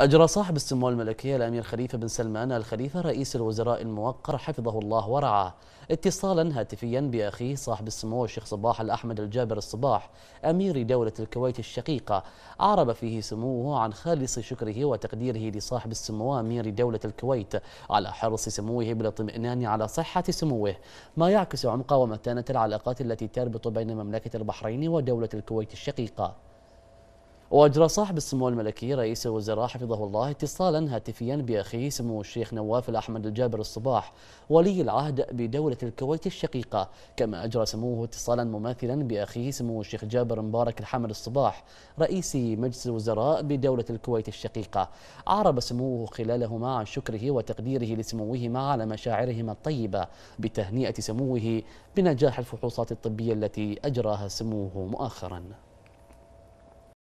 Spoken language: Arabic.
أجرى صاحب السمو الملكية الأمير خليفة بن سلمان الخليفة رئيس الوزراء الموقر حفظه الله ورعاه اتصالا هاتفيا بأخيه صاحب السمو الشيخ صباح الأحمد الجابر الصباح أمير دولة الكويت الشقيقة أعرب فيه سموه عن خالص شكره وتقديره لصاحب السمو أمير دولة الكويت على حرص سموه بالاطمئنان على صحة سموه ما يعكس عمق ومتانة العلاقات التي تربط بين مملكة البحرين ودولة الكويت الشقيقة وأجرى صاحب السمو الملكي رئيس الوزراء حفظه الله اتصالا هاتفيا بأخيه سمو الشيخ نواف الأحمد الجابر الصباح ولي العهد بدولة الكويت الشقيقة كما أجرى سموه اتصالا مماثلا بأخيه سمو الشيخ جابر مبارك الحمد الصباح رئيس مجلس الوزراء بدولة الكويت الشقيقة عرب سموه خلالهما عن شكره وتقديره لسموهما على مشاعرهما الطيبة بتهنئة سموه بنجاح الفحوصات الطبية التي أجراها سموه مؤخراً